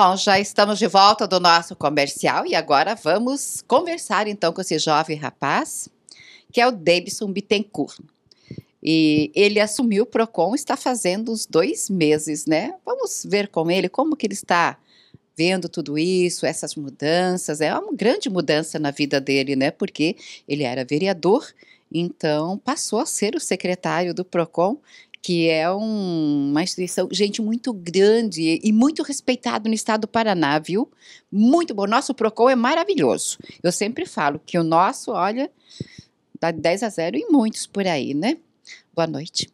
Bom, já estamos de volta do nosso comercial e agora vamos conversar então com esse jovem rapaz, que é o Davidson Bittencourt. E ele assumiu o PROCON, está fazendo uns dois meses, né? Vamos ver com ele como que ele está vendo tudo isso, essas mudanças. É uma grande mudança na vida dele, né? Porque ele era vereador, então passou a ser o secretário do PROCON que é um, uma instituição, gente muito grande e muito respeitado no estado do Paraná, viu? Muito bom. Nosso PROCON é maravilhoso. Eu sempre falo que o nosso, olha, dá 10 a 0 e muitos por aí, né? Boa noite.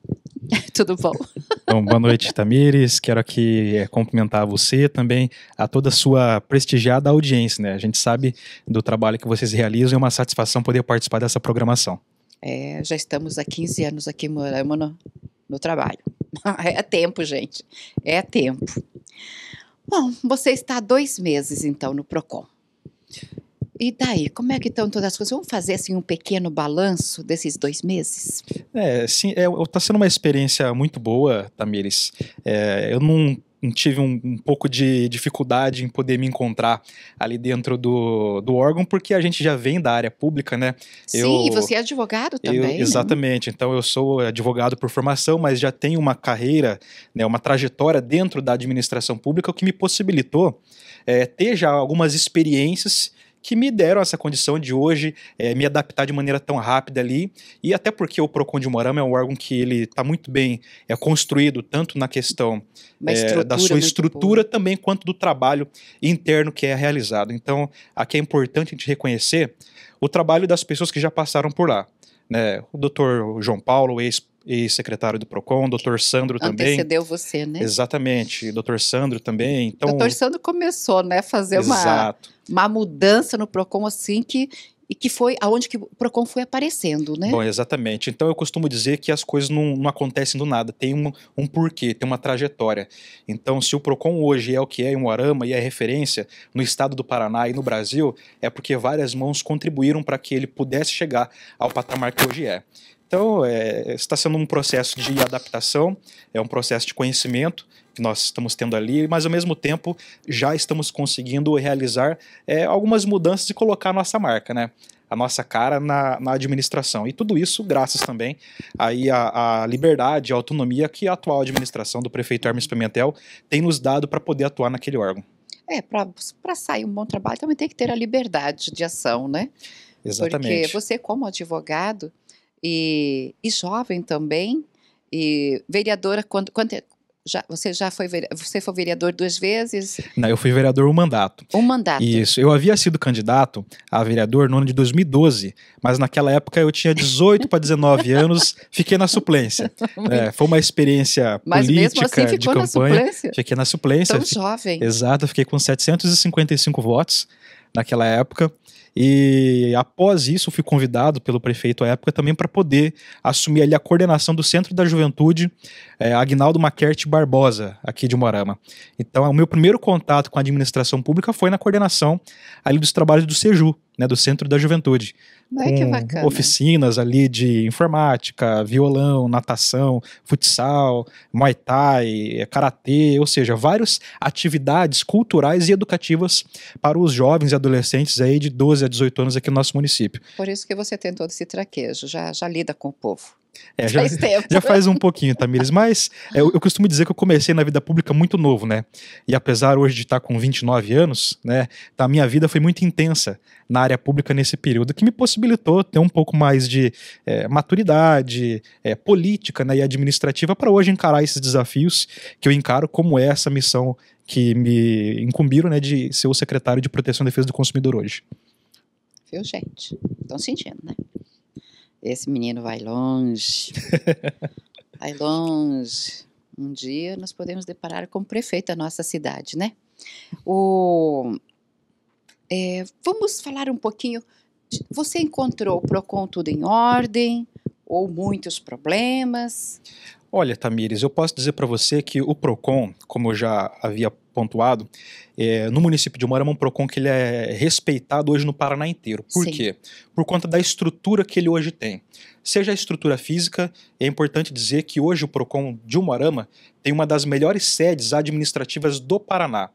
Tudo bom? Bom, boa noite, Tamires. Quero aqui é, cumprimentar você também, a toda a sua prestigiada audiência, né? A gente sabe do trabalho que vocês realizam e é uma satisfação poder participar dessa programação. É, já estamos há 15 anos aqui morando no trabalho. É tempo, gente. É tempo. Bom, você está há dois meses, então, no PROCON. E daí, como é que estão todas as coisas? Vamos fazer assim um pequeno balanço desses dois meses? É, sim, está é, tá sendo uma experiência muito boa, Tamires. É, eu não tive um, um, pouco de dificuldade em poder me encontrar ali dentro do, do órgão, porque a gente já vem da área pública, né? Sim, eu, e você é advogado eu, também. exatamente. Né? Então eu sou advogado por formação, mas já tenho uma carreira, né, uma trajetória dentro da administração pública, o que me possibilitou é, ter já algumas experiências que me deram essa condição de hoje é, me adaptar de maneira tão rápida ali. E até porque o PROCON de Moarama é um órgão que ele está muito bem é, construído, tanto na questão é, da sua estrutura boa. também, quanto do trabalho interno que é realizado. Então, aqui é importante a gente reconhecer o trabalho das pessoas que já passaram por lá. Né? O doutor João Paulo, ex e secretário do PROCON, doutor Sandro também. Antecedeu você, né? Exatamente, doutor Sandro também. Então, doutor Sandro começou, né, fazer Exato. uma, uma mudança no PROCON assim que e que foi aonde que o Procon foi aparecendo, né? Bom, exatamente. Então eu costumo dizer que as coisas não, não acontecem do nada, tem um, um porquê, tem uma trajetória. Então, se o Procon hoje é o que é em Moarama e é referência no estado do Paraná e no Brasil, é porque várias mãos contribuíram para que ele pudesse chegar ao patamar que hoje é. Então, é, está sendo um processo de adaptação, é um processo de conhecimento que nós estamos tendo ali, mas ao mesmo tempo já estamos conseguindo realizar é, algumas mudanças e colocar a nossa marca, né? a nossa cara na, na, administração. E tudo isso graças também aí à, à liberdade, à autonomia que a atual administração do prefeito Hermes Pimentel tem nos dado para poder atuar naquele órgão. É, para sair um bom trabalho também tem que ter a liberdade de ação, né? Exatamente. Porque você, como advogado, e, e jovem também, e vereadora, quando, quando, é, já, você já foi você foi vereador duas vezes? Não, eu fui vereador um mandato. Um mandato. Isso. Eu havia sido candidato a vereador no ano de 2012, mas naquela época eu tinha 18 para 19 anos, fiquei na suplência. É, foi uma experiência mas política mesmo assim, ficou de campanha. Na suplência? Fiquei na suplência. Tão fiquei, jovem. Exato, fiquei com 755 votos naquela época. E após isso, fui convidado pelo prefeito à época também para poder assumir ali a coordenação do Centro da Juventude é, Agnaldo Maquerte Barbosa, aqui de Morama. Então, o meu primeiro contato com a administração pública foi na coordenação ali dos trabalhos do SEJU, né, do Centro da Juventude. Ai, com que oficinas ali de informática, violão, natação, futsal, muay thai, karatê, ou seja, várias atividades culturais e educativas para os jovens e adolescentes aí de 12 a 18 anos aqui no nosso município. Por isso que você tem todo esse traquejo, já, já lida com o povo. É, já, faz tempo. já faz um pouquinho, Tamires, mas é, eu, eu, costumo dizer que eu comecei na vida pública muito novo, né? E apesar hoje de estar com 29 anos, né, a minha vida foi muito intensa na área pública nesse período, que me possibilitou ter um pouco mais de é, maturidade é, política né, e administrativa para hoje encarar esses desafios que eu encaro como é essa missão que me incumbiram né, de ser o secretário de Proteção e Defesa do Consumidor hoje. Viu, gente? Estão sentindo, né? Esse menino vai longe. vai longe. Um dia nós podemos deparar com o prefeito da nossa cidade, né? O, é, vamos falar um pouquinho. você encontrou o PROCON tudo em ordem? Ou muitos problemas? Olha, Tamires, eu posso dizer para você que o PROCON, como eu já havia pontuado, é, no município de Moarama, é um PROCON que ele é respeitado hoje no Paraná inteiro. Por Sim. quê? Por conta da estrutura que ele hoje tem. Seja a estrutura física, é importante dizer que hoje o PROCON de Moarama tem uma das melhores sedes administrativas do Paraná.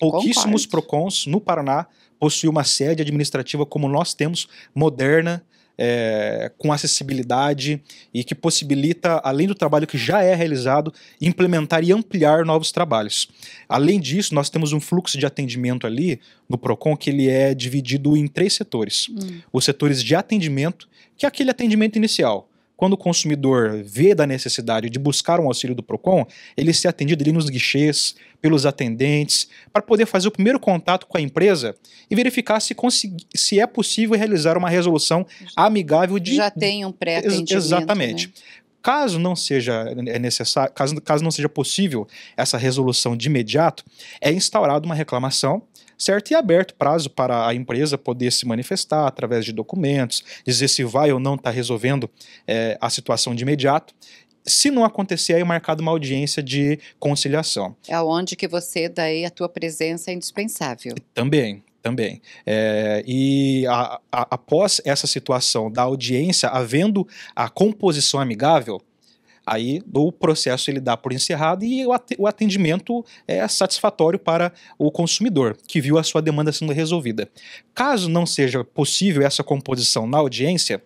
Pouquíssimos PROCONs no Paraná possuem uma sede administrativa como nós temos, moderna, é, com acessibilidade e que possibilita, além do trabalho que já é realizado, implementar e ampliar novos trabalhos. Além disso, nós temos um fluxo de atendimento ali no PROCON que ele é dividido em três setores. Hum. Os setores de atendimento, que é aquele atendimento inicial quando o consumidor vê da necessidade de buscar um auxílio do PROCON, ele ser atendido ali nos guichês, pelos atendentes, para poder fazer o primeiro contato com a empresa e verificar se, se é possível realizar uma resolução amigável de. Já tem um pré-atendimento. Ex exatamente. Né? Caso não seja é necessário, caso, caso não seja possível essa resolução de imediato, é instaurada uma reclamação certo? E aberto prazo para a empresa poder se manifestar através de documentos, dizer se vai ou não está resolvendo é, a situação de imediato. Se não acontecer, aí é marcado uma audiência de conciliação. É onde que você, daí, a tua presença é indispensável. Também, também. É, e a, a, após essa situação da audiência, havendo a composição amigável, Aí o processo ele dá por encerrado e o atendimento é satisfatório para o consumidor, que viu a sua demanda sendo resolvida. Caso não seja possível essa composição na audiência,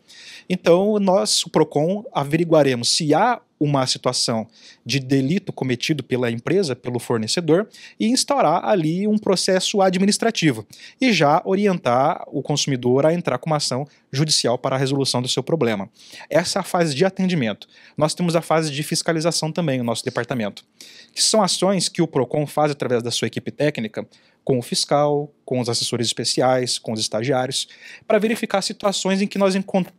então nós, o PROCON, averiguaremos se há uma situação de delito cometido pela empresa, pelo fornecedor, e instaurar ali um processo administrativo e já orientar o consumidor a entrar com uma ação judicial para a resolução do seu problema. Essa é a fase de atendimento. Nós temos a fase de fiscalização também, o nosso departamento, que são ações que o PROCON faz através da sua equipe técnica com o fiscal, com os assessores especiais, com os estagiários, para verificar situações em que nós encontramos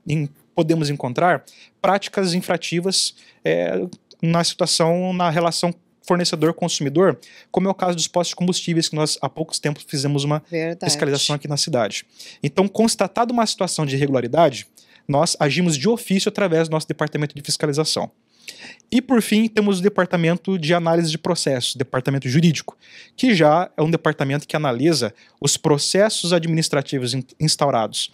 podemos encontrar práticas infrativas é, na situação, na relação fornecedor-consumidor, como é o caso dos postos de combustíveis, que nós há poucos tempos fizemos uma Verdade. fiscalização aqui na cidade. Então, constatada uma situação de irregularidade, nós agimos de ofício através do nosso departamento de fiscalização. E por fim, temos o departamento de análise de processos, departamento jurídico, que já é um departamento que analisa os processos administrativos instaurados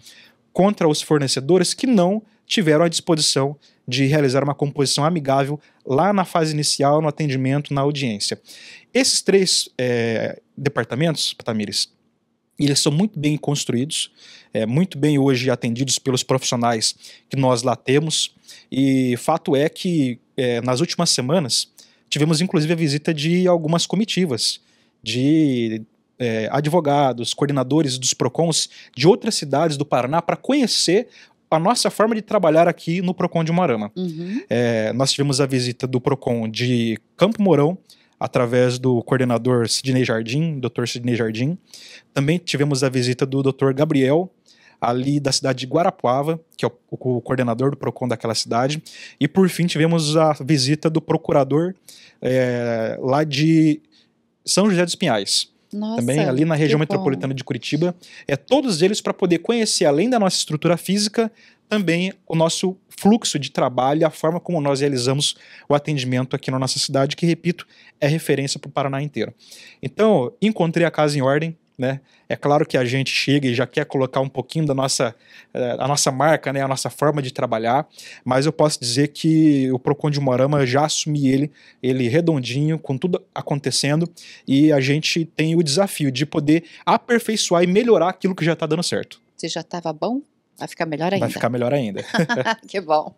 contra os fornecedores que não tiveram a disposição de realizar uma composição amigável lá na fase inicial, no atendimento, na audiência. Esses três é, departamentos, Tamires, eles são muito bem construídos, é, muito bem hoje atendidos pelos profissionais que nós lá temos. E fato é que é, nas últimas semanas tivemos inclusive a visita de algumas comitivas de é, advogados, coordenadores dos PROCONs de outras cidades do Paraná para conhecer a nossa forma de trabalhar aqui no PROCON de Moarama. Uhum. É, nós tivemos a visita do PROCON de Campo Mourão, através do coordenador Sidney Jardim, Dr. Sidney Jardim. Também tivemos a visita do Dr. Gabriel, ali da cidade de Guarapuava, que é o, o, coordenador do PROCON daquela cidade. E por fim tivemos a visita do procurador é, lá de São José dos Pinhais, nossa, também ali na região metropolitana bom. de Curitiba. É todos eles para poder conhecer além da nossa estrutura física, também o nosso fluxo de trabalho, a forma como nós realizamos o atendimento aqui na nossa cidade, que repito, é referência para o Paraná inteiro. Então, encontrei a casa em ordem, né? É claro que a gente chega e já quer colocar um pouquinho da nossa, eh, a nossa marca, né? a nossa forma de trabalhar, mas eu posso dizer que o Procon de Morama, eu já assumi ele, ele redondinho, com tudo acontecendo, e a gente tem o desafio de poder aperfeiçoar e melhorar aquilo que já está dando certo. Você já estava bom? Vai ficar melhor ainda. Vai ficar melhor ainda. que bom.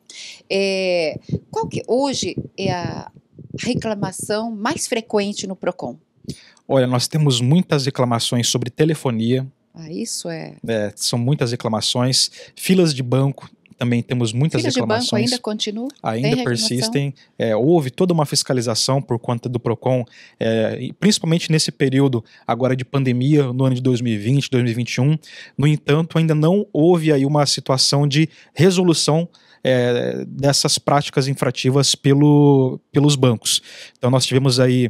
É, qual que hoje é a reclamação mais frequente no Procon? Olha, nós temos muitas reclamações sobre telefonia. Ah, isso é. é são muitas reclamações. Filas de banco, também temos muitas Filhas reclamações. De banco ainda continuam? Ainda persistem. É, houve toda uma fiscalização por conta do PROCON, é, principalmente nesse período agora de pandemia, no ano de 2020, 2021. No entanto, ainda não houve aí uma situação de resolução é, dessas práticas infrativas pelo, pelos bancos. Então, nós tivemos aí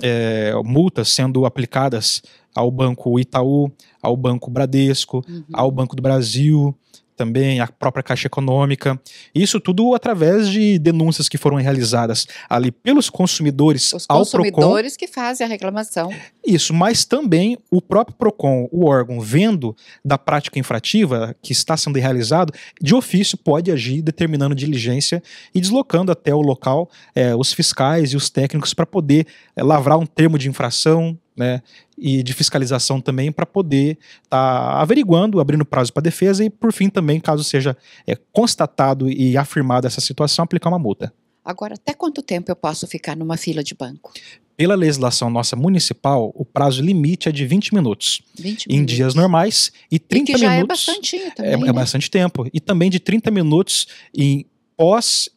é, multas sendo aplicadas ao Banco Itaú, ao Banco Bradesco, uhum. ao Banco do Brasil, também, a própria Caixa Econômica. Isso tudo através de denúncias que foram realizadas ali pelos consumidores Os ao consumidores PROCON. consumidores que fazem a reclamação. Isso, mas também o próprio PROCON, o órgão, vendo da prática infrativa que está sendo realizado, de ofício pode agir determinando diligência e deslocando até o local é, os fiscais e os técnicos para poder é, lavrar um termo de infração, né, e de fiscalização também para poder estar tá averiguando, abrindo prazo para defesa e, por fim, também, caso seja é, constatado e afirmada essa situação, aplicar uma multa. Agora, até quanto tempo eu posso ficar numa fila de banco? Pela legislação nossa municipal, o prazo limite é de 20 minutos. 20 em minutos. dias normais e 30 e que já é minutos. É bastante também. É, é né? é bastante tempo. E também de 30 minutos em pós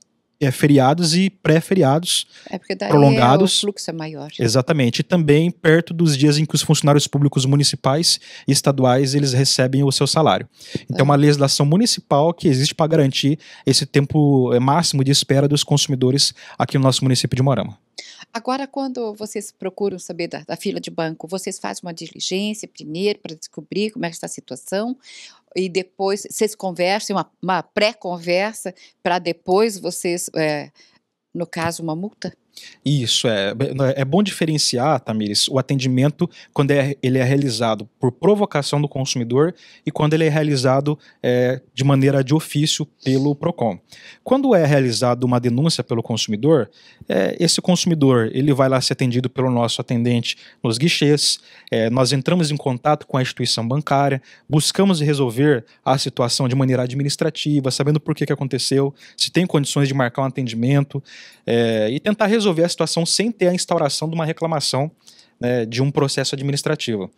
é, feriados e pré-feriados é porque daí prolongados. É, o fluxo é maior. Exatamente. E também perto dos dias em que os funcionários públicos municipais e estaduais eles recebem o seu salário. Então, é. uma legislação municipal que existe para garantir esse tempo é, máximo de espera dos consumidores aqui no nosso município de Morama. Agora, quando vocês procuram saber da, da fila de banco, vocês fazem uma diligência primeiro para descobrir como é que está a situação? e depois vocês conversem, uma, uma pré-conversa, para depois vocês, é, no caso, uma multa? Isso, é, é, é bom diferenciar, Tamires, o atendimento quando é, ele é realizado por provocação do consumidor e quando ele é realizado é, de maneira de ofício pelo PROCON. Quando é realizada uma denúncia pelo consumidor, é, esse consumidor ele vai lá ser atendido pelo nosso atendente nos guichês, é, nós entramos em contato com a instituição bancária, buscamos resolver a situação de maneira administrativa, sabendo por que, que aconteceu, se tem condições de marcar um atendimento é, e tentar resolver resolver a situação sem ter a instauração de uma reclamação né, de um processo administrativo.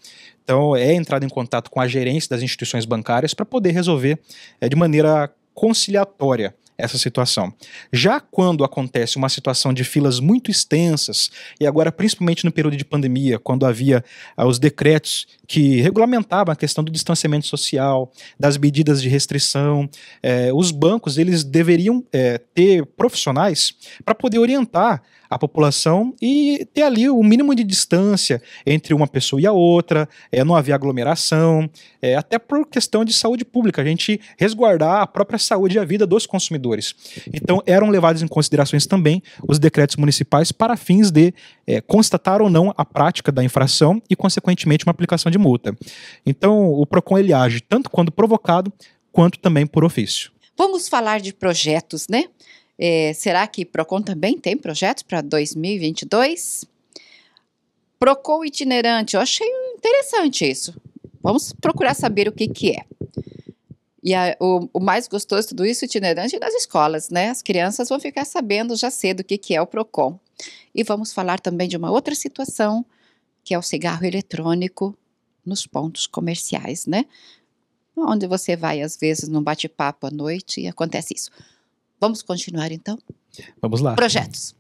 Então, é entrado em contato com a gerência das instituições bancárias para poder resolver é, de maneira conciliatória essa situação. Já quando acontece uma situação de filas muito extensas, e agora principalmente no período de pandemia, quando havia ah, os decretos que regulamentavam a questão do distanciamento social, das medidas de restrição, eh, os bancos eles deveriam eh, ter profissionais para poder orientar a população e ter ali o mínimo de distância entre uma pessoa e a outra, é, não haver aglomeração, é, até por questão de saúde pública, a gente resguardar a própria saúde e a vida dos consumidores. Então, eram levados em considerações também os decretos municipais para fins de é, constatar ou não a prática da infração e, consequentemente, uma aplicação de multa. Então, o PROCON ele age tanto quando provocado, quanto também por ofício. Vamos falar de projetos, né? É, será que Procon também tem projetos para 2022? Procon itinerante, eu achei interessante isso. Vamos procurar saber o que, que é. E a, o, o, mais gostoso de tudo isso, itinerante, é nas escolas, né? As crianças vão ficar sabendo já cedo o que, que é o PROCON. E vamos falar também de uma outra situação, que é o cigarro eletrônico nos pontos comerciais, né? Onde você vai, às vezes, num bate-papo à noite e acontece isso. Vamos continuar então? Vamos lá. Projetos.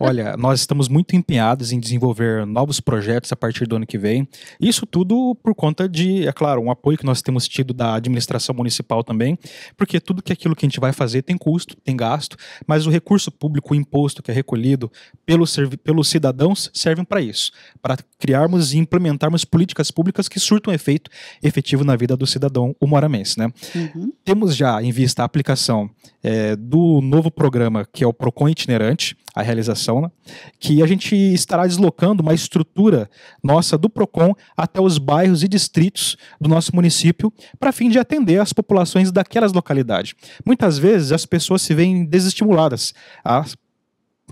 Olha, nós estamos muito empenhados em desenvolver novos projetos a partir do ano que vem. Isso tudo por conta de, é claro, um apoio que nós temos tido da administração municipal também, porque tudo que é aquilo que a gente vai fazer tem custo, tem gasto, mas o recurso público, o imposto que é recolhido pelo pelos cidadãos servem para isso, para criarmos e implementarmos políticas públicas que surtam efeito efetivo na vida do cidadão humoramense, né? Uhum. Temos já em vista a aplicação é, do novo programa que é o Procon itinerante. A realização, né? que a gente estará deslocando uma estrutura nossa do PROCON até os bairros e distritos do nosso município para fim de atender as populações daquelas localidades. Muitas vezes as pessoas se veem desestimuladas a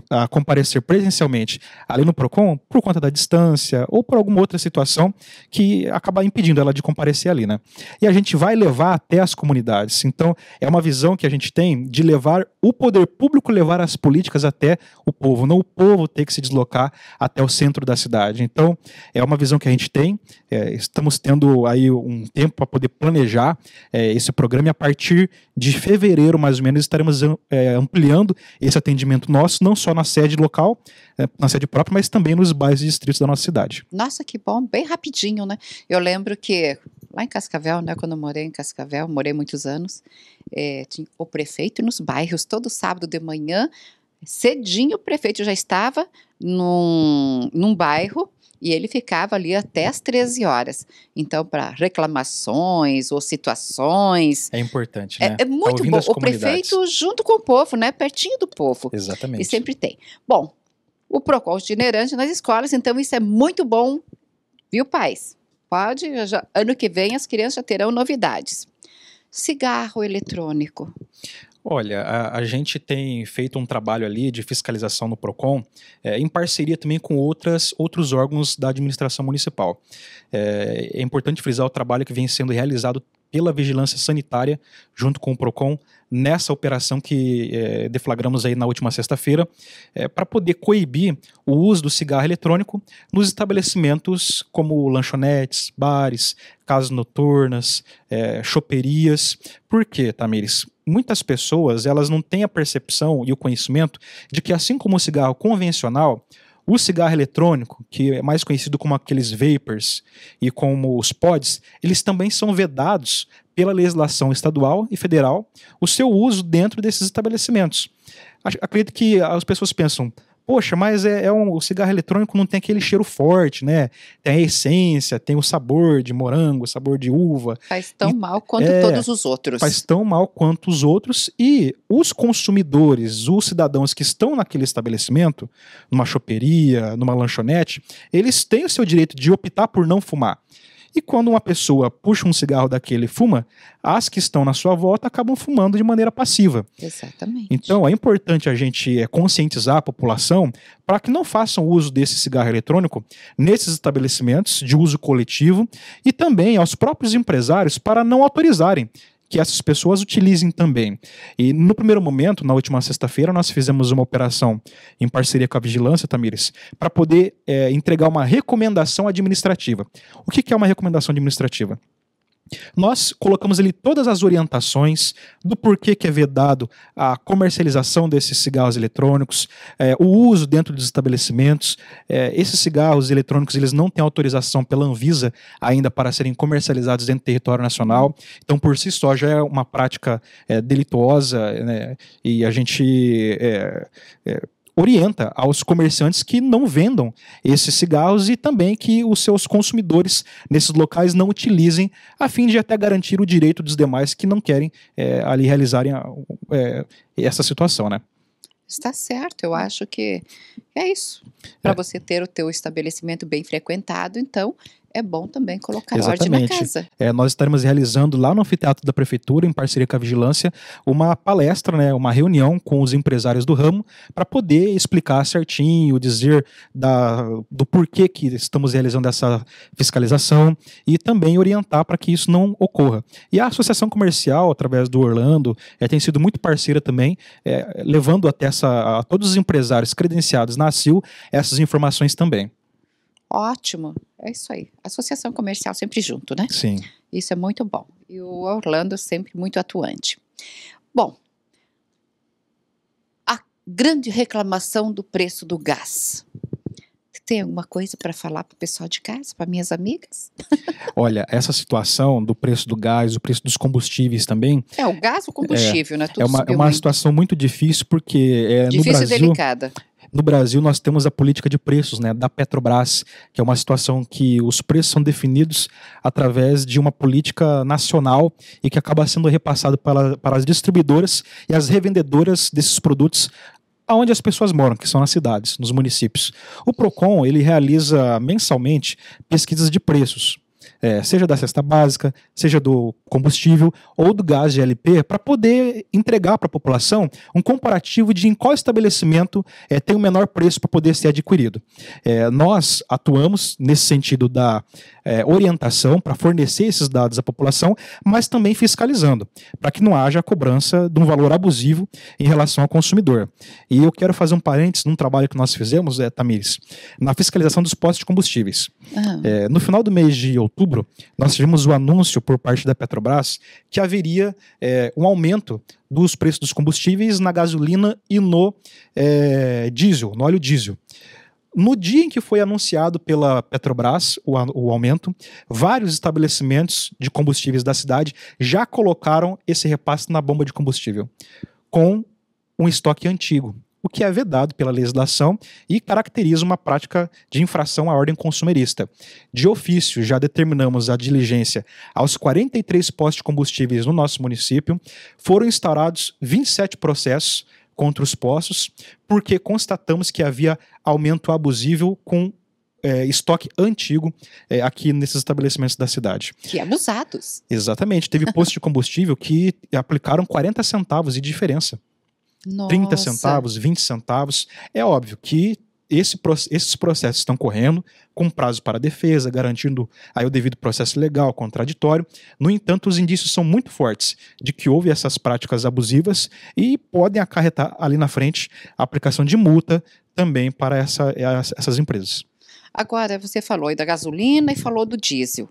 a comparecer presencialmente ali no PROCON por conta da distância ou por alguma outra situação que acaba impedindo ela de comparecer ali, né? E a gente vai levar até as comunidades. Então, é uma visão que a gente tem de levar o poder público, levar as políticas até o povo, não o povo ter que se deslocar até o centro da cidade. Então, é uma visão que a gente tem. É, estamos tendo aí um tempo para poder planejar é, esse programa e a partir de fevereiro, mais ou menos, estaremos é, ampliando esse atendimento nosso, não só só na sede local, é, na sede própria, mas também nos bairros e distritos da nossa cidade. Nossa, que bom, bem rapidinho, né? Eu lembro que lá em Cascavel, né, quando eu morei em Cascavel, morei muitos anos, é, tinha o prefeito nos bairros, todo sábado de manhã, cedinho o prefeito já estava num, num bairro, e ele ficava ali até as 13 horas. Então, para reclamações ou situações. É importante, é, né? É, é muito tá bom. O prefeito junto com o povo, né? Pertinho do povo. Exatamente. E sempre tem. Bom, o PROCON itinerante nas escolas, então isso é muito bom, viu, pais? Pode, já, ano que vem as crianças já terão novidades. Cigarro eletrônico. Olha, a, a, gente tem feito um trabalho ali de fiscalização no PROCON, é, em parceria também com outras, outros órgãos da administração municipal. É, é, importante frisar o trabalho que vem sendo realizado pela Vigilância Sanitária, junto com o PROCON, nessa operação que é, deflagramos aí na última sexta-feira, para poder coibir o uso do cigarro eletrônico nos estabelecimentos como lanchonetes, bares, casas noturnas, é, choperias. Por quê, Tamires? muitas pessoas elas não têm a percepção e o conhecimento de que assim como o cigarro convencional, o cigarro eletrônico, que é mais conhecido como aqueles vapors e como os pods, eles também são vedados pela legislação estadual e federal o seu uso dentro desses estabelecimentos. Acredito que as pessoas pensam, poxa, mas é, é, um, o cigarro eletrônico não tem aquele cheiro forte, né? Tem a essência, tem o sabor de morango, sabor de uva. Faz tão e, mal quanto é, todos os outros. Faz tão mal quanto os outros. E os consumidores, os cidadãos que estão naquele estabelecimento, numa choperia, numa lanchonete, eles têm o seu direito de optar por não fumar. E quando uma pessoa puxa um cigarro daquele e fuma, as que estão na sua volta acabam fumando de maneira passiva. Exatamente. Então é importante a gente é, conscientizar a população para que não façam uso desse cigarro eletrônico nesses estabelecimentos de uso coletivo e também aos próprios empresários para não autorizarem que essas pessoas utilizem também. E no primeiro momento, na última sexta-feira, nós fizemos uma operação em parceria com a Vigilância, Tamires, para poder é, entregar uma recomendação administrativa. O que, que é uma recomendação administrativa? Nós colocamos ali todas as orientações do porquê que é vedado a comercialização desses cigarros eletrônicos, é, o uso dentro dos estabelecimentos. É, esses cigarros eletrônicos eles não têm autorização pela Anvisa ainda para serem comercializados dentro do território nacional. Então, por si só, já é uma prática é, delituosa né? e a gente orienta aos comerciantes que não vendam esses cigarros e também que os seus consumidores nesses locais não utilizem, a fim de até garantir o direito dos demais que não querem é, ali realizarem a, é, essa situação, né? Está certo, eu acho que é isso. Para é. você ter o teu estabelecimento bem frequentado, então é bom também colocar Exatamente. ordem na casa. É, nós estaremos realizando lá no Anfiteatro da Prefeitura, em parceria com a Vigilância, uma palestra, né, uma reunião com os empresários do ramo para poder explicar certinho, dizer da, do porquê que estamos realizando essa fiscalização e também orientar para que isso não ocorra. E a Associação Comercial, através do Orlando, é, tem sido muito parceira também, é, levando até essa, a todos os empresários credenciados na CIL essas informações também. Ótimo. É isso aí. Associação comercial sempre junto, né? Sim. Isso é muito bom. E o Orlando sempre muito atuante. Bom, a grande reclamação do preço do gás. Tem alguma coisa para falar para o pessoal de casa, para minhas amigas? Olha, essa situação do preço do gás, o preço dos combustíveis também. É, o gás, o combustível, é, né? Tudo é uma, é uma situação muito difícil, porque. É, difícil no Brasil, e delicada. No Brasil, nós temos a política de preços né, da Petrobras, que é uma situação que os preços são definidos através de uma política nacional e que acaba sendo repassado para, para as distribuidoras e as revendedoras desses produtos aonde as pessoas moram, que são nas cidades, nos municípios. O Procon ele realiza mensalmente pesquisas de preços é, seja da cesta básica, seja do combustível ou do gás de LP, para poder entregar para a população um comparativo de em qual estabelecimento é, tem o menor preço para poder ser adquirido. É, nós atuamos nesse sentido da é, orientação para fornecer esses dados à população, mas também fiscalizando, para que não haja a cobrança de um valor abusivo em relação ao consumidor. E eu quero fazer um parênteses num trabalho que nós fizemos, é, Tamires, na fiscalização dos postos de combustíveis. Uhum. no final do mês de outubro, outubro, nós tivemos o anúncio por parte da Petrobras que haveria é, um aumento dos preços dos combustíveis na gasolina e no é, diesel, no óleo diesel. No dia em que foi anunciado pela Petrobras o, o, aumento, vários estabelecimentos de combustíveis da cidade já colocaram esse repasse na bomba de combustível, com um estoque antigo o que é vedado pela legislação e caracteriza uma prática de infração à ordem consumerista. De ofício, já determinamos a diligência aos 43 postos de combustíveis no nosso município, foram instaurados 27 processos contra os postos, porque constatamos que havia aumento abusivo com é, estoque antigo é, aqui nesses estabelecimentos da cidade. Que abusados. Exatamente. Teve postos de combustível que aplicaram 40 centavos de diferença. Nossa. 30 centavos, 20 centavos. É óbvio que esse, esses processos estão correndo com prazo para defesa, garantindo aí o devido processo legal, contraditório. No entanto, os indícios são muito fortes de que houve essas práticas abusivas e podem acarretar ali na frente a aplicação de multa também para essa, essas empresas. Agora, você falou aí da gasolina e falou do diesel.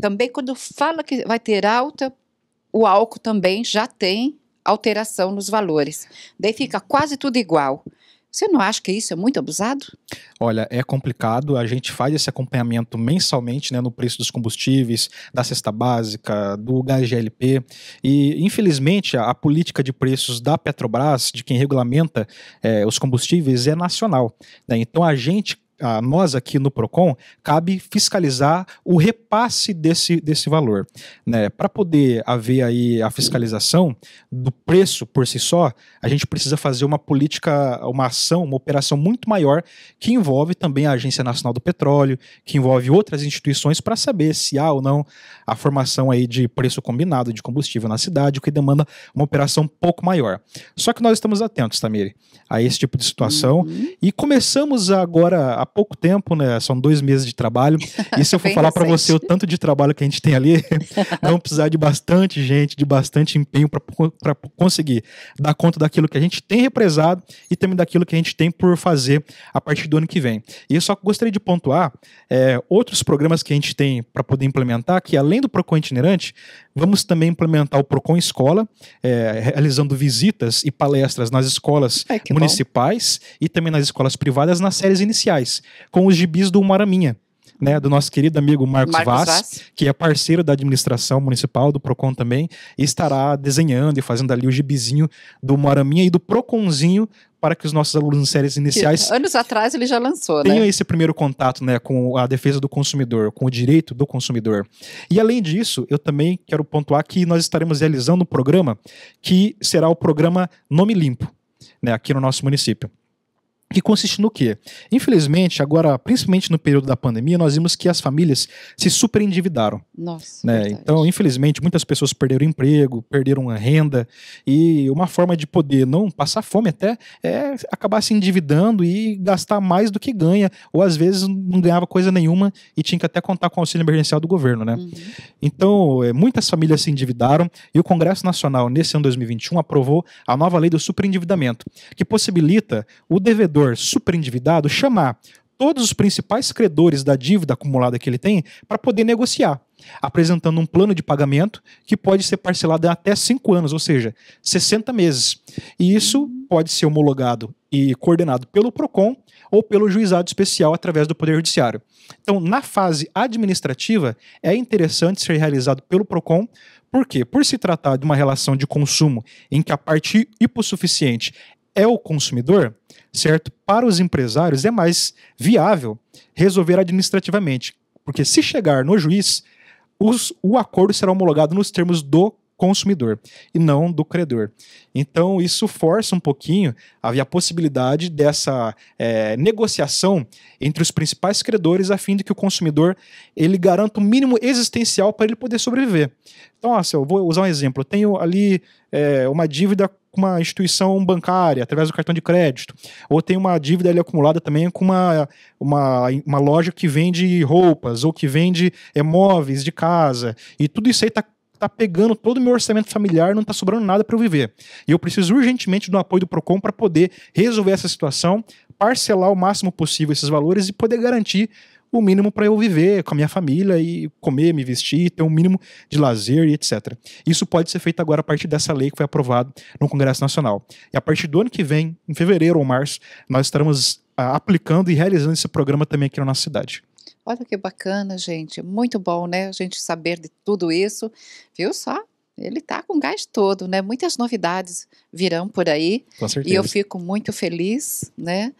Também quando fala que vai ter alta, o álcool também já tem alteração nos valores. Daí fica quase tudo igual. Você não acha que isso é muito abusado? Olha, é complicado. A gente faz esse acompanhamento mensalmente né, no preço dos combustíveis, da cesta básica, do gás GLP. E, infelizmente, a, a política de preços da Petrobras, de quem regulamenta é, os combustíveis, é nacional. Né? Então, a gente a nós aqui no Procon cabe fiscalizar o repasse desse, desse valor, né? Para poder haver aí a fiscalização do preço por si só, a gente precisa fazer uma política, uma ação, uma operação muito maior que envolve também a Agência Nacional do Petróleo, que envolve outras instituições para saber se há ou não a formação aí de preço combinado de combustível na cidade, o que demanda uma operação um pouco maior. Só que nós estamos atentos, Tamiri, a esse tipo de situação uhum. e começamos agora a pouco tempo, né? São dois meses de trabalho. E se eu for falar para você o tanto de trabalho que a gente tem ali, vamos precisar de bastante gente, de bastante empenho para conseguir dar conta daquilo que a gente tem represado e também daquilo que a gente tem por fazer a partir do ano que vem. E eu só gostaria de pontuar é, outros programas que a gente tem para poder implementar, que além do PROCON itinerante, vamos também implementar o PROCON Escola, é, realizando visitas e palestras nas escolas é, municipais bom. e também nas escolas privadas nas séries iniciais com os gibis do Maraminha. Né, do nosso querido amigo Marcos, Marcos Vaz, Vaz, que é parceiro da administração municipal, do PROCON também, e estará desenhando e fazendo ali o gibizinho do Moraminha e do PROCONzinho para que os nossos alunos em séries iniciais. Que anos atrás ele já lançou, né? tenham né? esse primeiro contato né, com a defesa do consumidor, com o direito do consumidor. E além disso, eu também quero pontuar que nós estaremos realizando um programa que será o programa Nome Limpo, né, aqui no nosso município que consiste no quê? Infelizmente, agora, principalmente no período da pandemia, nós vimos que as famílias se superendividaram. Nossa. Né? Então, infelizmente, muitas pessoas perderam emprego, perderam a renda, e uma forma de poder não passar fome até é acabar se endividando e gastar mais do que ganha, ou às vezes não ganhava coisa nenhuma e tinha que até contar com o auxílio emergencial do governo, né? Uhum. Então, é, muitas famílias se endividaram e o Congresso Nacional, nesse ano 2021, aprovou a nova lei do superendividamento, que possibilita o devedor super endividado chamar todos os principais credores da dívida acumulada que ele tem para poder negociar, apresentando um plano de pagamento que pode ser parcelado em até 5 anos, ou seja, 60 meses. E isso pode ser homologado e coordenado pelo PROCON ou pelo juizado especial através do Poder Judiciário. Então, na fase administrativa, é interessante ser realizado pelo PROCON, porque, por se tratar de uma relação de consumo em que a parte hipossuficiente é o consumidor, certo? Para os empresários é mais viável resolver administrativamente, porque se chegar no juiz, os, o acordo será homologado nos termos do consumidor e não do credor. Então, isso força um pouquinho a, a possibilidade dessa é, negociação entre os principais credores a fim de que o consumidor ele garanta o um mínimo existencial para ele poder sobreviver. Então, ó, assim, eu vou usar um exemplo. Eu tenho ali é, uma dívida com uma instituição bancária, através do cartão de crédito, ou tem uma dívida ali acumulada também com uma, uma, uma loja que vende roupas, ou que vende eh, móveis de casa, e tudo isso aí está tá pegando todo o meu orçamento familiar, não está sobrando nada para eu viver. E eu preciso urgentemente do apoio do Procon para poder resolver essa situação, parcelar o máximo possível esses valores e poder garantir o mínimo para eu viver com a minha família e comer, me vestir, ter um mínimo de lazer e etc. Isso pode ser feito agora a partir dessa lei que foi aprovada no Congresso Nacional. E a partir do ano que vem, em fevereiro ou março, nós estaremos ah, aplicando e realizando esse programa também aqui na nossa cidade. Olha que bacana, gente. Muito bom, né? A gente saber de tudo isso. Viu só? ele está com gás todo, né? Muitas novidades virão por aí. Com certeza. E eu fico muito feliz, né?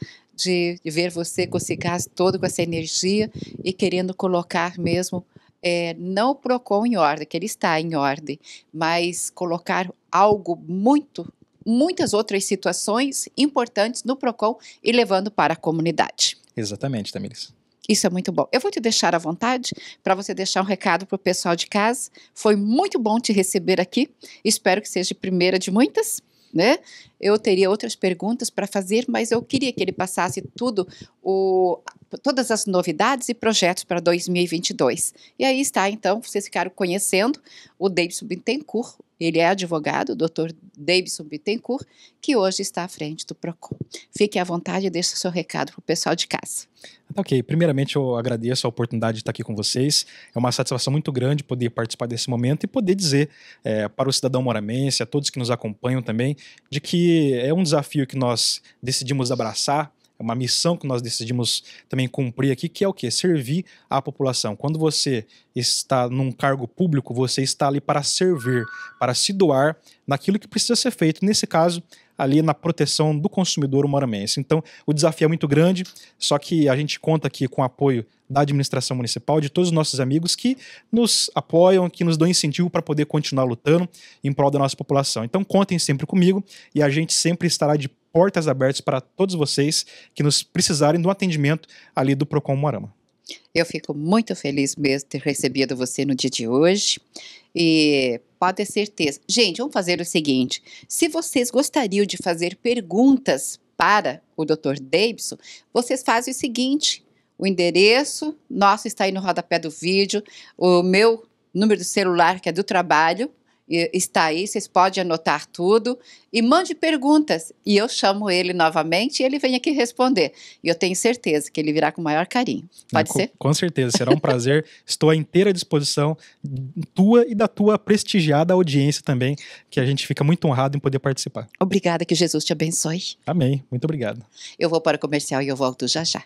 de, de ver você com esse gás todo, com essa energia e querendo colocar mesmo é, não o PROCON em ordem, que ele está em ordem, mas colocar algo muito, muitas outras situações importantes no PROCON e levando para a comunidade. Exatamente, Tamiris. Isso é muito bom. Eu vou te deixar à vontade para você deixar um recado para o pessoal de casa. Foi muito bom te receber aqui. Espero que seja a primeira de muitas né? Eu teria outras perguntas para fazer, mas eu queria que ele passasse tudo o todas as novidades e projetos para 2022. E aí está, então, vocês ficaram conhecendo o Davidson Bittencourt, ele é advogado, o doutor Davidson Bittencourt, que hoje está à frente do PROCON. Fique à vontade e deixe seu recado para o pessoal de casa. Ok, primeiramente eu agradeço a oportunidade de estar aqui com vocês. É uma satisfação muito grande poder participar desse momento e poder dizer é, para o cidadão moramense, a todos que nos acompanham também, de que é um desafio que nós decidimos abraçar, é uma missão que nós decidimos também cumprir aqui, que é o quê? Servir à população. Quando você está num cargo público, você está ali para servir, para se doar naquilo que precisa ser feito. Nesse caso, ali na proteção do consumidor humoramense. Então, o desafio é muito grande, só que a gente conta aqui com o apoio da administração municipal, de todos os nossos amigos que nos apoiam, que nos dão incentivo para poder continuar lutando em prol da nossa população. Então, contem sempre comigo e a gente sempre estará de portas abertas para todos vocês que nos precisarem do atendimento ali do Procon Morama. Eu fico muito feliz mesmo de ter recebido você no dia de hoje e Pode ter certeza. Gente, vamos fazer o seguinte: se vocês gostariam de fazer perguntas para o Dr. Davidson, vocês fazem o seguinte: o endereço nosso está aí no rodapé do vídeo, o meu número do celular, que é do trabalho, está aí, vocês podem anotar tudo e mande perguntas. E eu chamo ele novamente e ele vem aqui responder. E eu tenho certeza que ele virá com o maior carinho. Pode Não, ser? Com, com certeza, será um prazer. Estou à inteira disposição tua e da tua prestigiada audiência também, que a gente fica muito honrado em poder participar. Obrigada, que Jesus te abençoe. Amém, muito obrigado. Eu vou para o comercial e eu volto já já.